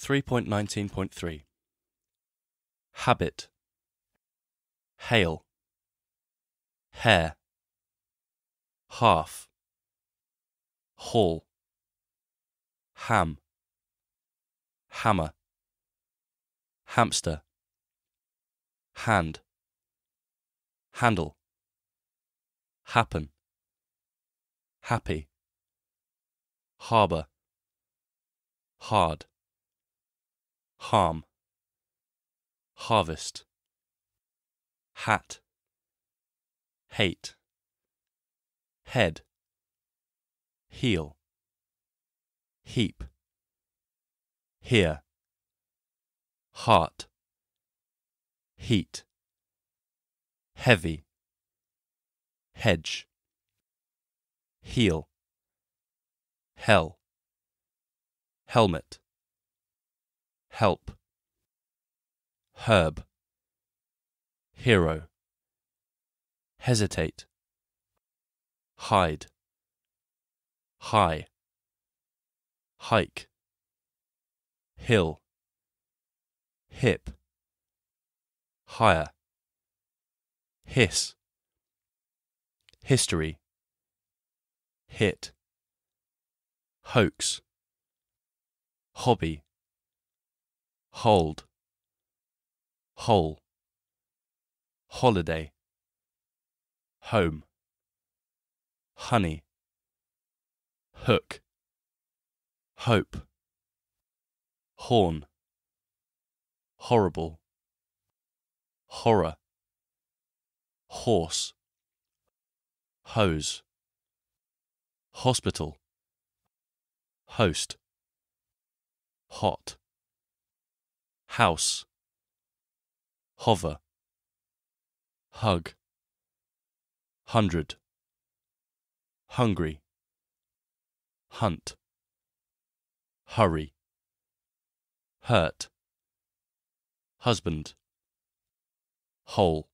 3.19.3 Habit Hail Hair Half Hall Ham Hammer Hamster Hand Handle Happen Happy Harbour Hard harm, harvest, hat, hate, head, heel, heap, here, heart, heat, heavy, hedge, heel, hell, helmet help, herb, hero, hesitate, hide, high, hike, hill, hip, higher, hiss, history, hit, hoax, hobby, hold, whole, holiday, home, honey, hook, hope, horn, horrible, horror, horse, hose, hospital, host, hot house, hover, hug, hundred, hungry, hunt, hurry, hurt, husband, whole.